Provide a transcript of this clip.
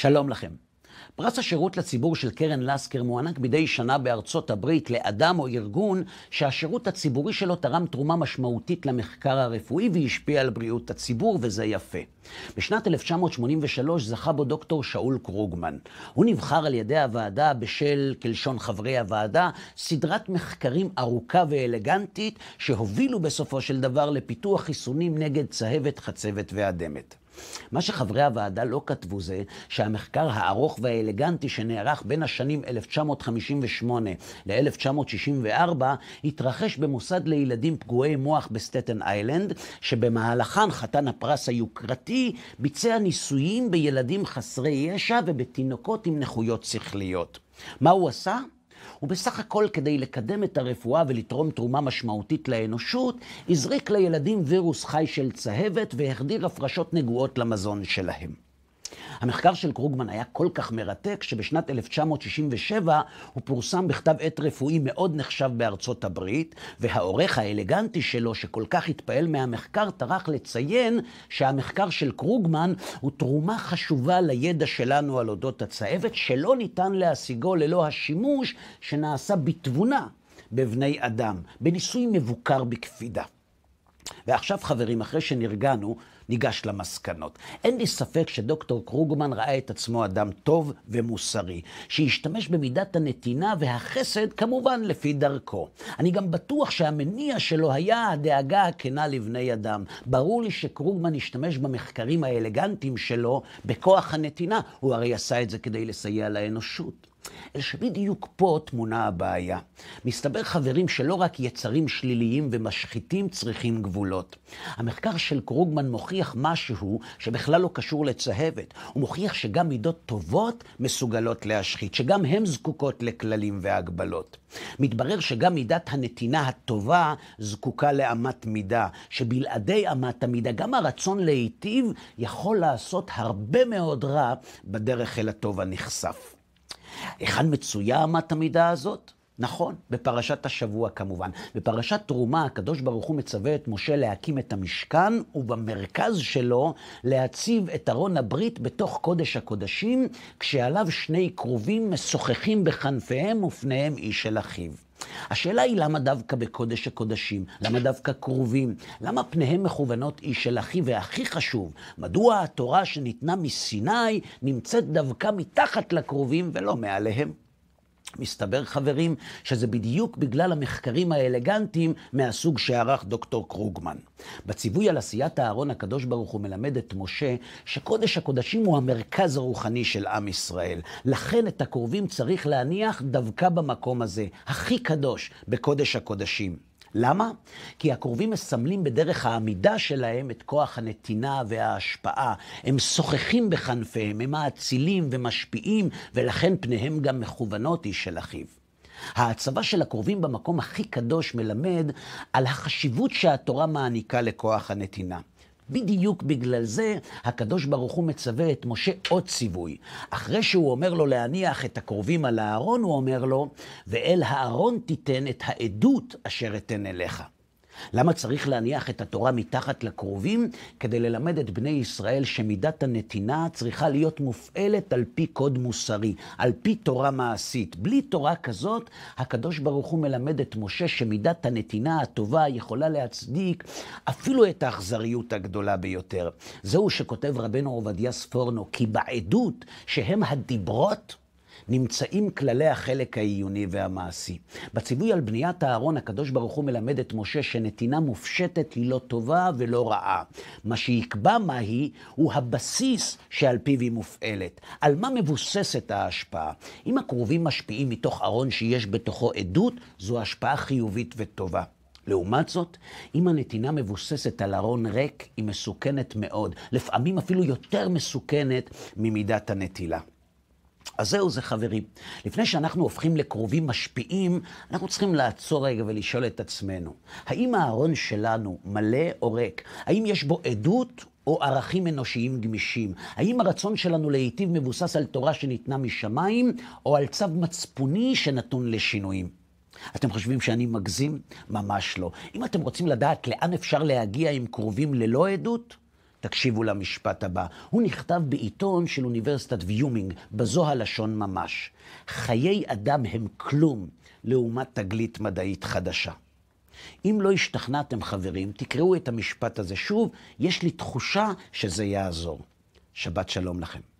שלום לכם. פרס השירות לציבור של קרן לסקר מוענק מדי שנה בארצות הברית לאדם או ארגון שהשירות הציבורי שלו תרם תרומה משמעותית למחקר הרפואי והשפיע על בריאות הציבור, וזה יפה. בשנת 1983 זכה בו דוקטור שאול קרוגמן. הוא נבחר על ידי הוועדה בשל, כלשון חברי הוועדה, סדרת מחקרים ארוכה ואלגנטית שהובילו בסופו של דבר לפיתוח חיסונים נגד צהבת, חצבת ואדמת. מה שחברי הוועדה לא כתבו זה שהמחקר הארוך והאלגנטי שנערך בין השנים 1958 ל-1964 התרחש במוסד לילדים פגועי מוח בסטטן איילנד, שבמהלכן חתן הפרס היוקרתי ביצע ניסויים בילדים חסרי ישע ובתינוקות עם נכויות שכליות. מה הוא עשה? ובסך הכל כדי לקדם את הרפואה ולתרום תרומה משמעותית לאנושות, הזריק לילדים וירוס חי של צהבת והחדיר הפרשות נגועות למזון שלהם. המחקר של קרוגמן היה כל כך מרתק, שבשנת 1967 הוא פורסם בכתב עת רפואי מאוד נחשב בארצות הברית, והעורך האלגנטי שלו, שכל כך התפעל מהמחקר, טרח לציין שהמחקר של קרוגמן הוא תרומה חשובה לידע שלנו על אודות הצהבת, שלא ניתן להשיגו ללא השימוש שנעשה בתבונה בבני אדם, בניסוי מבוקר בקפידה. ועכשיו, חברים, אחרי שנרגענו, ניגש למסקנות. אין לי ספק שדוקטור קרוגמן ראה את עצמו אדם טוב ומוסרי, שהשתמש במידת הנתינה והחסד, כמובן, לפי דרכו. אני גם בטוח שהמניע שלו היה הדאגה הכנה לבני אדם. ברור לי שקרוגמן השתמש במחקרים האלגנטיים שלו בכוח הנתינה. הוא הרי עשה את זה כדי לסייע לאנושות. אלא שבדיוק פה טמונה הבעיה. מסתבר, חברים, שלא רק יצרים שליליים ומשחיתים צריכים גבולות. המחקר של קרוגמן מוכיח משהו שבכלל לא קשור לצהבת. הוא מוכיח שגם מידות טובות מסוגלות להשחית, שגם הן זקוקות לכללים והגבלות. מתברר שגם מידת הנתינה הטובה זקוקה לאמת מידה, שבלעדי אמת המידה גם הרצון להיטיב יכול לעשות הרבה מאוד רע בדרך אל הטוב הנכסף. היכן מצויה אמת המידה הזאת? נכון, בפרשת השבוע כמובן. בפרשת תרומה הקדוש ברוך הוא מצווה את משה להקים את המשכן, ובמרכז שלו להציב את ארון הברית בתוך קודש הקודשים, כשעליו שני קרובים משוחחים בכנפיהם ופניהם איש אל אחיו. השאלה היא למה דווקא בקודש הקודשים? למה דווקא קרובים? למה פניהם מכוונות איש אל אחי? והכי חשוב, מדוע התורה שניתנה מסיני נמצאת דווקא מתחת לקרובים ולא מעליהם? מסתבר, חברים, שזה בדיוק בגלל המחקרים האלגנטיים מהסוג שערך דוקטור קרוגמן. בציווי על עשיית הארון הקדוש ברוך הוא מלמד את משה שקודש הקודשים הוא המרכז הרוחני של עם ישראל. לכן את הקרובים צריך להניח דווקא במקום הזה, הכי קדוש, בקודש הקודשים. למה? כי הקרובים מסמלים בדרך העמידה שלהם את כוח הנתינה וההשפעה. הם שוחחים בכנפיהם, הם האצילים ומשפיעים, ולכן פניהם גם מכוונות איש של אחיו. ההצבה של הקרובים במקום הכי קדוש מלמד על החשיבות שהתורה מעניקה לכוח הנתינה. בדיוק בגלל זה הקדוש ברוך הוא מצווה את משה עוד ציווי. אחרי שהוא אומר לו להניח את הקרובים על הארון, הוא אומר לו, ואל הארון תיתן את העדות אשר אתן אליך. למה צריך להניח את התורה מתחת לקרובים? כדי ללמד את בני ישראל שמידת הנתינה צריכה להיות מופעלת על פי קוד מוסרי, על פי תורה מעשית. בלי תורה כזאת, הקדוש ברוך הוא מלמד את משה שמידת הנתינה הטובה יכולה להצדיק אפילו את האכזריות הגדולה ביותר. זהו שכותב רבנו עובדיה ספורנו, כי בעדות שהם הדיברות, נמצאים כללי החלק העיוני והמעשי. בציווי על בניית הארון, הקדוש ברוך הוא מלמד את משה שנתינה מופשטת היא לא טובה ולא רעה. מה שיקבע מה היא, הוא הבסיס שעל פיו היא מופעלת. על מה מבוססת ההשפעה? אם הקרובים משפיעים מתוך ארון שיש בתוכו עדות, זו השפעה חיובית וטובה. לעומת זאת, אם הנתינה מבוססת על ארון ריק, היא מסוכנת מאוד, לפעמים אפילו יותר מסוכנת ממידת הנטילה. אז זהו, זה חברים. לפני שאנחנו הופכים לקרובים משפיעים, אנחנו צריכים לעצור רגע ולשאול את עצמנו, האם הארון שלנו מלא או ריק? האם יש בו עדות או ערכים אנושיים גמישים? האם הרצון שלנו להיטיב מבוסס על תורה שניתנה משמיים, או על צו מצפוני שנתון לשינויים? אתם חושבים שאני מגזים? ממש לא. אם אתם רוצים לדעת לאן אפשר להגיע עם קרובים ללא עדות, תקשיבו למשפט הבא. הוא נכתב בעיתון של אוניברסיטת ויומינג, בזו הלשון ממש. חיי אדם הם כלום לעומת תגלית מדעית חדשה. אם לא השתכנעתם, חברים, תקראו את המשפט הזה שוב, יש לי תחושה שזה יעזור. שבת שלום לכם.